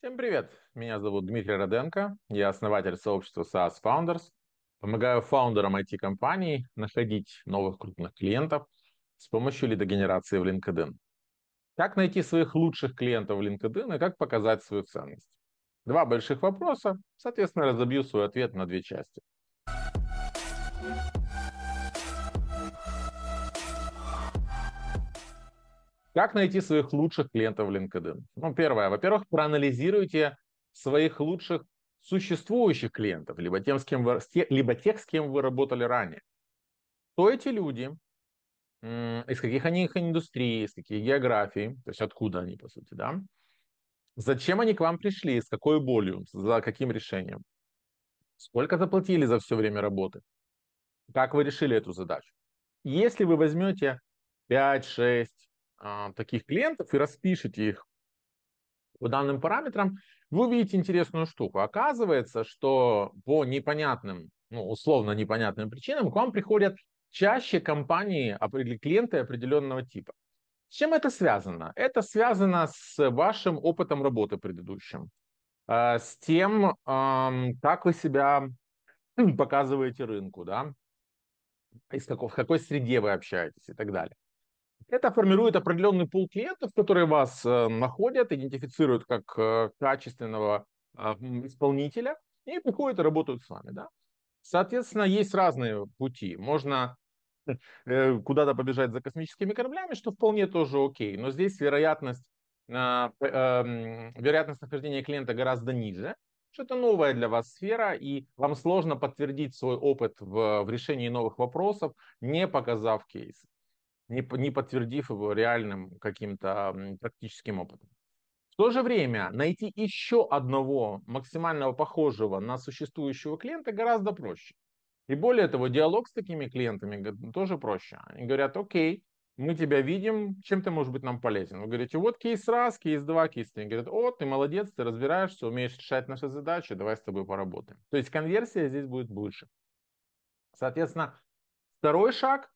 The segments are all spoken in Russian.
Всем привет! Меня зовут Дмитрий Роденко, я основатель сообщества SaaS Founders. Помогаю фаундерам IT-компаний находить новых крупных клиентов с помощью лидогенерации в LinkedIn. Как найти своих лучших клиентов в LinkedIn и как показать свою ценность? Два больших вопроса, соответственно, разобью свой ответ на две части. Как найти своих лучших клиентов в LinkedIn? Ну, первое, во-первых, проанализируйте своих лучших существующих клиентов, либо, тем, с кем вы, либо тех, с кем вы работали ранее. Кто эти люди, из каких они их индустрий, из каких географий, то есть откуда они, по сути, да? Зачем они к вам пришли, с какой болью, за каким решением? Сколько заплатили за все время работы? Как вы решили эту задачу? Если вы возьмете 5, 6, а, таких клиентов и распишите их по данным параметрам, вы увидите интересную штуку. Оказывается, что по непонятным, ну, условно непонятным причинам к вам приходят чаще компании или клиенты определенного типа. С чем это связано? Это связано с вашим опытом работы предыдущим, а, с тем, как вы себя показываете рынку, да, из какого, в какой среде вы общаетесь и так далее. Это формирует определенный пул клиентов, которые вас э, находят, идентифицируют как э, качественного а, исполнителя и приходят и работают с вами. Да? Соответственно, есть разные пути. Можно э, куда-то побежать за космическими кораблями, что вполне тоже окей. Но здесь вероятность, а, а, вероятность нахождения клиента гораздо ниже. Что это новая для вас сфера, и вам сложно подтвердить свой опыт в, в решении новых вопросов, не показав кейс не, не подтвердив его реальным каким-то практическим опытом. В то же время найти еще одного максимального похожего на существующего клиента гораздо проще. И более того, диалог с такими клиентами тоже проще. Они говорят, окей, мы тебя видим, чем ты можешь быть нам полезен? Вы говорите, вот кейс раз, кейс два, кейс три. Они говорят, о, ты молодец, ты разбираешься, умеешь решать наши задачи, давай с тобой поработаем. То есть конверсия здесь будет больше. Соответственно, второй шаг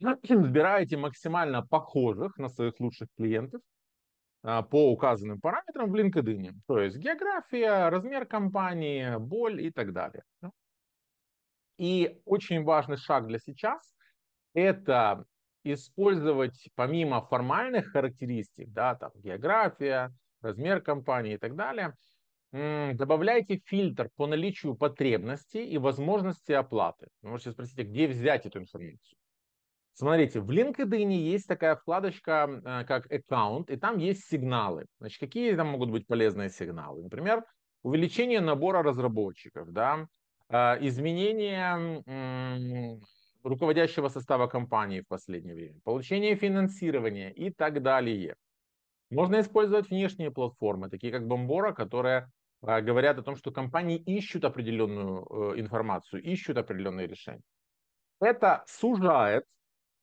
ну, Выбираете максимально похожих на своих лучших клиентов а, по указанным параметрам в LinkedIn. То есть география, размер компании, боль и так далее. И очень важный шаг для сейчас – это использовать помимо формальных характеристик, да, там география, размер компании и так далее, добавляйте фильтр по наличию потребностей и возможности оплаты. Вы можете спросить, а где взять эту информацию. Смотрите, в LinkedIn есть такая вкладочка, а, как аккаунт, и там есть сигналы. Значит, какие там могут быть полезные сигналы? Например, увеличение набора разработчиков, да, а, изменение руководящего состава компании в последнее время, получение финансирования и так далее. Можно использовать внешние платформы, такие как Бомбора, которые а, говорят о том, что компании ищут определенную э, информацию, ищут определенные решения. Это сужает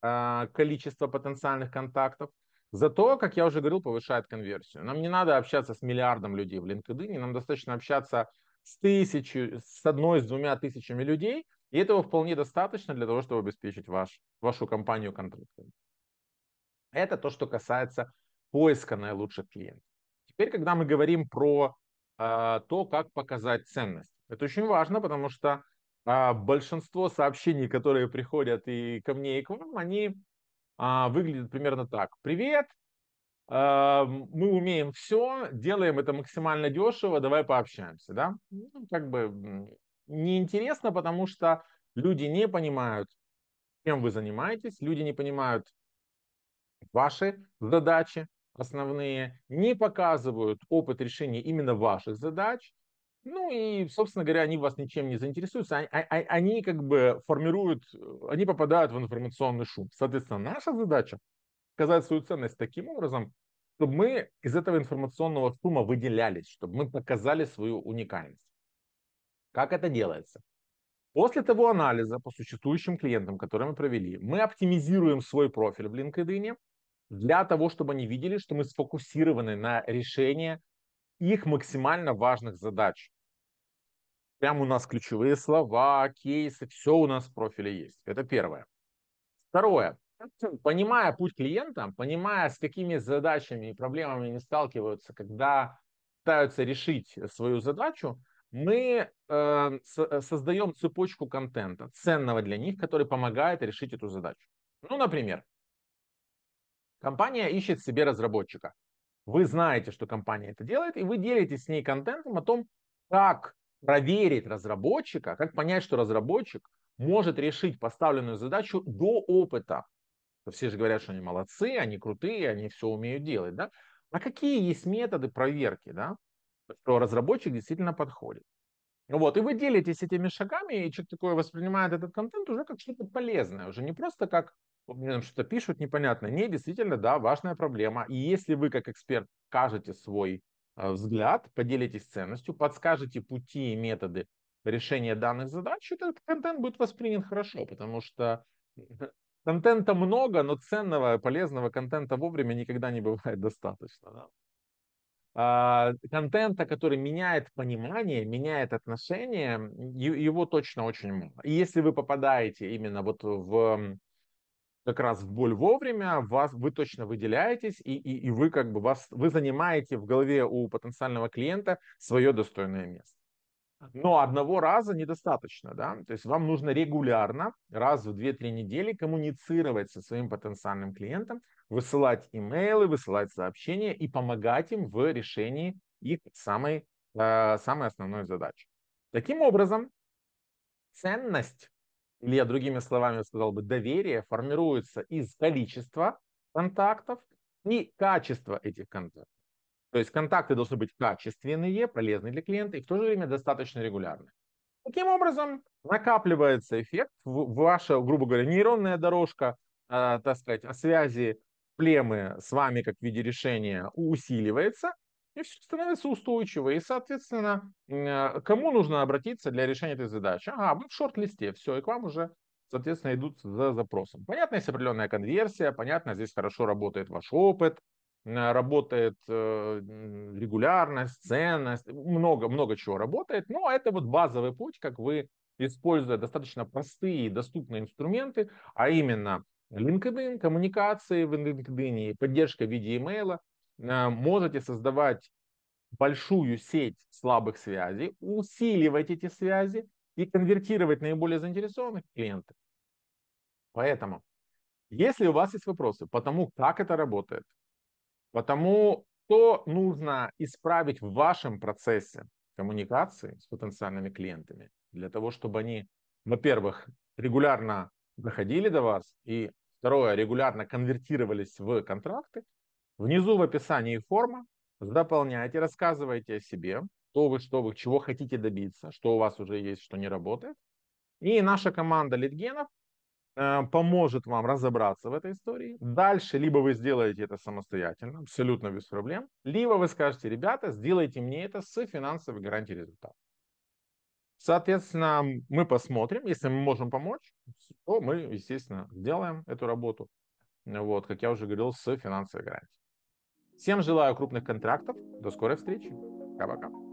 а, количество потенциальных контактов, зато, как я уже говорил, повышает конверсию. Нам не надо общаться с миллиардом людей в LinkedIn, нам достаточно общаться с тысячей, с одной, с двумя тысячами людей, и этого вполне достаточно для того, чтобы обеспечить ваш, вашу компанию контрактами. Это то, что касается поиска наилучших клиентов. Теперь, когда мы говорим про э, то, как показать ценность, это очень важно, потому что а, большинство сообщений, которые приходят и ко мне, и к вам, они а, выглядят примерно так. Привет, а, мы умеем все, делаем это максимально дешево, давай пообщаемся, да? Ну, как бы неинтересно, потому что люди не понимают, чем вы занимаетесь, люди не понимают ваши задачи основные, не показывают опыт решения именно ваших задач, ну и, собственно говоря, они вас ничем не заинтересуются. Они, а, а, они как бы формируют, они попадают в информационный шум. Соответственно, наша задача показать свою ценность таким образом, чтобы мы из этого информационного шума выделялись, чтобы мы показали свою уникальность. Как это делается? После того анализа по существующим клиентам, которые мы провели, мы оптимизируем свой профиль в LinkedIn для того, чтобы они видели, что мы сфокусированы на решении их максимально важных задач. Прям у нас ключевые слова, кейсы, все у нас в профиле есть. Это первое. Второе. Понимая путь клиента, понимая, с какими задачами и проблемами они сталкиваются, когда пытаются решить свою задачу, мы э, создаем цепочку контента, ценного для них, который помогает решить эту задачу. Ну, например, компания ищет себе разработчика. Вы знаете, что компания это делает, и вы делитесь с ней контентом о том, как проверить разработчика, как понять, что разработчик может решить поставленную задачу до опыта. Все же говорят, что они молодцы, они крутые, они все умеют делать, да? А какие есть методы проверки, да? Что разработчик действительно подходит. Ну вот, и вы делитесь этими шагами, и человек такое воспринимает этот контент уже как что-то полезное, уже не просто как мне там что-то пишут, непонятно. Не, действительно, да, важная проблема. И если вы как эксперт кажете свой э, взгляд, поделитесь ценностью, подскажете пути и методы решения данных задач, этот контент будет воспринят хорошо, потому что э, контента много, но ценного, полезного контента вовремя никогда не бывает достаточно. Да? А, контента, который меняет понимание, меняет отношение, его точно очень мало. И если вы попадаете именно вот в как раз в боль вовремя, вас, вы точно выделяетесь, и, и, и вы как бы вас, вы занимаете в голове у потенциального клиента свое достойное место. Но одного раза недостаточно, да, то есть вам нужно регулярно, раз в 2-3 недели коммуницировать со своим потенциальным клиентом, высылать имейлы, высылать сообщения и помогать им в решении их самой, э, самой основной задачи. Таким образом, ценность или я другими словами сказал бы доверие, формируется из количества контактов и качества этих контактов. То есть контакты должны быть качественные, полезные для клиента и в то же время достаточно регулярные. Таким образом, накапливается эффект, ваша, грубо говоря, нейронная дорожка, э, так сказать, о а связи племы с вами как в виде решения усиливается, и все становится устойчиво. И, соответственно, э, кому нужно обратиться для решения этой задачи? Ага, вы в шорт-листе, все, и к вам уже, соответственно, идут за запросом. Понятно, есть определенная конверсия, понятно, здесь хорошо работает ваш опыт, э, работает э, регулярность, ценность, много-много чего работает, но ну, а это вот базовый путь, как вы, используя достаточно простые и доступные инструменты, а именно LinkedIn, коммуникации в LinkedIn, поддержка в виде имейла, Э, можете создавать большую сеть слабых связей, усиливать эти связи и конвертировать наиболее заинтересованных клиентов. Поэтому, если у вас есть вопросы по тому, как это работает, по тому, что нужно исправить в вашем процессе коммуникации с потенциальными клиентами, для того, чтобы они, во-первых, регулярно доходили до вас, и второе, регулярно конвертировались в контракты, Внизу в описании форма. Заполняйте, рассказывайте о себе, кто вы, что вы, чего хотите добиться, что у вас уже есть, что не работает. И наша команда литгенов э, поможет вам разобраться в этой истории. Дальше либо вы сделаете это самостоятельно, абсолютно без проблем, либо вы скажете, ребята, сделайте мне это с финансовой гарантией результата. Соответственно, мы посмотрим, если мы можем помочь, то мы, естественно, сделаем эту работу. Вот, как я уже говорил, с финансовой гарантией. Всем желаю крупных контрактов. До скорой встречи. Пока-пока.